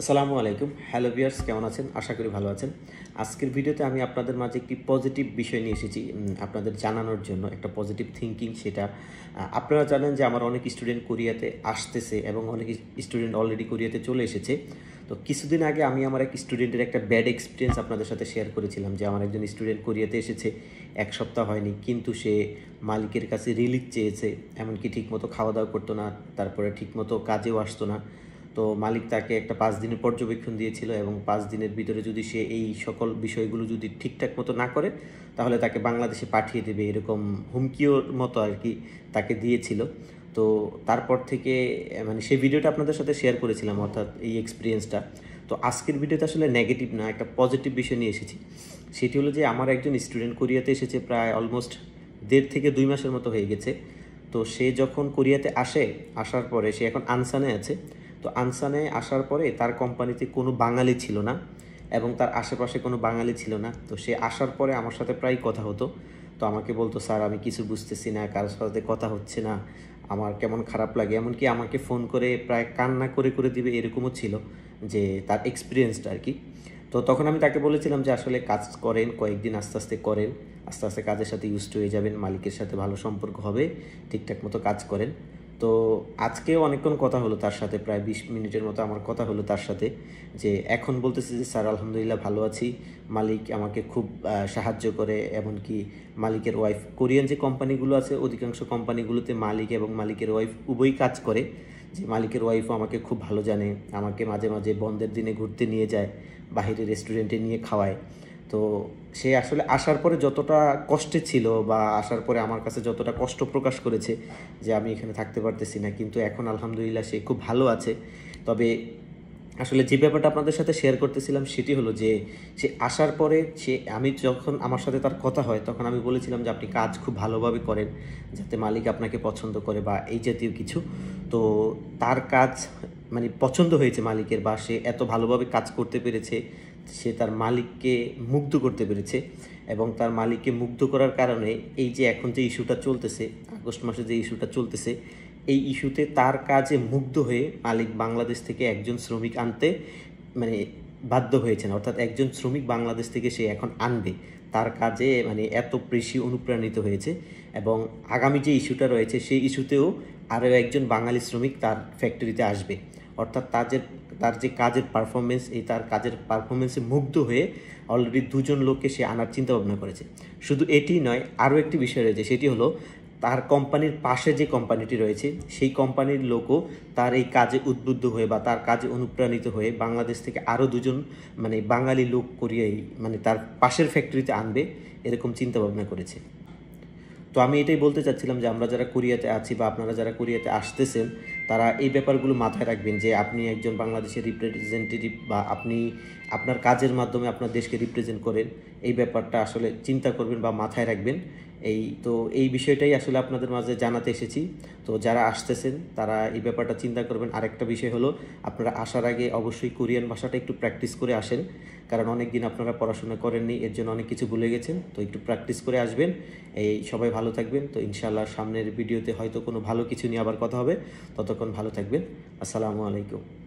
আসসালামু আলাইকুম hello viewers কেমন আছেন আশা করি ভালো আছেন আজকের ভিডিওতে আমি আপনাদের মাঝে একটি পজিটিভ বিষয় নিয়ে এসেছি আপনাদের জানানোর জন্য একটা পজিটিভ থিঙ্কিং সেটা আপনারা জানেন যে আমার অনেক স্টুডেন্ট কোরিয়াতে আসতেছে এবং অনেক স্টুডেন্ট অলরেডি কোরিয়াতে চলে এসেছে তো কিছুদিন আগে আমি আমার এক স্টুডেন্টের একটা ব্যাড এক্সপিরিয়েন্স আপনাদের সাথে শেয়ার করেছিলাম যে আমার একজন স্টুডেন্ট কোরিয়াতে এসেছে এক সপ্তাহ হয়নি কিন্তু সে মালিকের কাছে রিলিফ চেয়েছে এমনকি ঠিকমতো খাওয়া দাওয়া করতো না তারপরে ঠিকমতো কাজেও আসতো না তো মালিক তাকে একটা পাঁচ দিনের পর্যবেক্ষণ দিয়েছিল এবং পাঁচ দিনের ভিতরে যদি সে এই সকল বিষয়গুলো যদি ঠিকঠাক মতো না করে তাহলে তাকে বাংলাদেশে পাঠিয়ে দেবে এরকম হুমকিওর মতো আর কি তাকে দিয়েছিল তো তারপর থেকে মানে সেই ভিডিওটা আপনাদের সাথে শেয়ার করেছিলাম অর্থাৎ এই এক্সপিরিয়েন্সটা তো আজকের ভিডিওতে আসলে নেগেটিভ না একটা পজিটিভ বিষয় নিয়ে এসেছি সেটি হলো যে আমার একজন স্টুডেন্ট কোরিয়াতে এসেছে প্রায় অলমোস্ট দেড় থেকে দুই মাসের মতো হয়ে গেছে তো সে যখন কোরিয়াতে আসে আসার পরে সে এখন আনসানে আছে তো আনসানে আসার পরে তার কোম্পানিতে কোনো বাঙালি ছিল না এবং তার আশেপাশে কোনো বাঙালি ছিল না তো সে আসার পরে আমার সাথে প্রায় কথা হতো তো আমাকে বলতো স্যার আমি কিছু বুঝতেছি না কারোর সাথে কথা হচ্ছে না আমার কেমন খারাপ লাগে এমনকি আমাকে ফোন করে প্রায় কান্না করে করে দিবে এরকমও ছিল যে তার এক্সপিরিয়েন্সটা আর কি তো তখন আমি তাকে বলেছিলাম যে আসলে কাজ করেন কয়েকদিন আস্তে আস্তে করেন আস্তে আস্তে কাজের সাথে ইউজড হয়ে যাবেন মালিকের সাথে ভালো সম্পর্ক হবে ঠিকঠাক মতো কাজ করেন তো আজকেও অনেকক্ষণ কথা হলো তার সাথে প্রায় বিশ মিনিটের মতো আমার কথা হলো তার সাথে যে এখন বলতেছি যে স্যার আলহামদুলিল্লাহ ভালো আছি মালিক আমাকে খুব সাহায্য করে এমনকি মালিকের ওয়াইফ কোরিয়ান যে কোম্পানিগুলো আছে অধিকাংশ কোম্পানিগুলোতে মালিক এবং মালিকের ওয়াইফ উভয়ই কাজ করে যে মালিকের ওয়াইফও আমাকে খুব ভালো জানে আমাকে মাঝে মাঝে বন্ধের দিনে ঘুরতে নিয়ে যায় বাহিরের রেস্টুরেন্টে নিয়ে খাওয়ায় তো সে আসলে আসার পরে যতটা কষ্টে ছিল বা আসার পরে আমার কাছে যতটা কষ্ট প্রকাশ করেছে যে আমি এখানে থাকতে পারতেছি না কিন্তু এখন আলহামদুলিল্লাহ সে খুব ভালো আছে তবে আসলে যে ব্যাপারটা আপনাদের সাথে শেয়ার করতেছিলাম সেটি হলো যে সে আসার পরে সে আমি যখন আমার সাথে তার কথা হয় তখন আমি বলেছিলাম যে আপনি কাজ খুব ভালোভাবে করেন যাতে মালিক আপনাকে পছন্দ করে বা এই জাতীয় কিছু তো তার কাজ মানে পছন্দ হয়েছে মালিকের বা সে এত ভালোভাবে কাজ করতে পেরেছে সে তার মালিককে মুগ্ধ করতে পেরেছে এবং তার মালিককে মুগ্ধ করার কারণে এই যে এখন যে ইস্যুটা চলতেছে আগস্ট মাসে যে ইস্যুটা চলতেছে এই ইস্যুতে তার কাজে মুগ্ধ হয়ে মালিক বাংলাদেশ থেকে একজন শ্রমিক আনতে মানে বাধ্য হয়েছেন অর্থাৎ একজন শ্রমিক বাংলাদেশ থেকে সে এখন আনবে তার কাজে মানে এত বেশি অনুপ্রাণিত হয়েছে এবং আগামী যে ইস্যুটা রয়েছে সেই ইস্যুতেও আরও একজন বাঙালি শ্রমিক তার ফ্যাক্টরিতে আসবে অর্থাৎ তাদের তার যে কাজের পারফরমেন্স এই তার কাজের পারফরমেন্সে মুগ্ধ হয়ে অলরেডি দুজন লোককে সে আনার চিন্তা ভাবনা করেছে শুধু এটি নয় আরও একটি বিষয় রয়েছে সেটি হলো তার কোম্পানির পাশে যে কোম্পানিটি রয়েছে সেই কোম্পানির লোকও তার এই কাজে উদ্বুদ্ধ হয়ে বা তার কাজে অনুপ্রাণিত হয়ে বাংলাদেশ থেকে আরও দুজন মানে বাঙালি লোক করিয়াই মানে তার পাশের ফ্যাক্টরিতে আনবে এরকম চিন্তা ভাবনা করেছে তো আমি এটাই বলতে চাচ্ছিলাম যে আমরা যারা কোরিয়াতে আছি বা আপনারা যারা কোরিয়াতে আসতেছেন তারা এই ব্যাপারগুলো মাথায় রাখবেন যে আপনি একজন বাংলাদেশের রিপ্রেজেন্টেটিভ বা আপনি আপনার কাজের মাধ্যমে আপনার দেশকে রিপ্রেজেন্ট করেন এই ব্যাপারটা আসলে চিন্তা করবেন বা মাথায় রাখবেন এই তো এই বিষয়টাই আসলে আপনাদের মাঝে জানাতে এসেছি তো যারা আসতেছেন তারা এই ব্যাপারটা চিন্তা করবেন আরেকটা বিষয় হলো আপনারা আসার আগে অবশ্যই কোরিয়ান ভাষাটা একটু প্র্যাকটিস করে আসেন কারণ অনেক দিন আপনারা পড়াশোনা করেননি এর জন্য অনেক কিছু ভুলে গেছেন তো একটু প্র্যাকটিস করে আসবেন এই সবাই ভালো থাকবেন তো ইনশাল্লাহ সামনের ভিডিওতে হয়তো কোনো ভালো কিছু নিয়ে আবার কথা হবে ততক্ষণ সকল ভালো থাকবেন আসসালামু আলাইকুম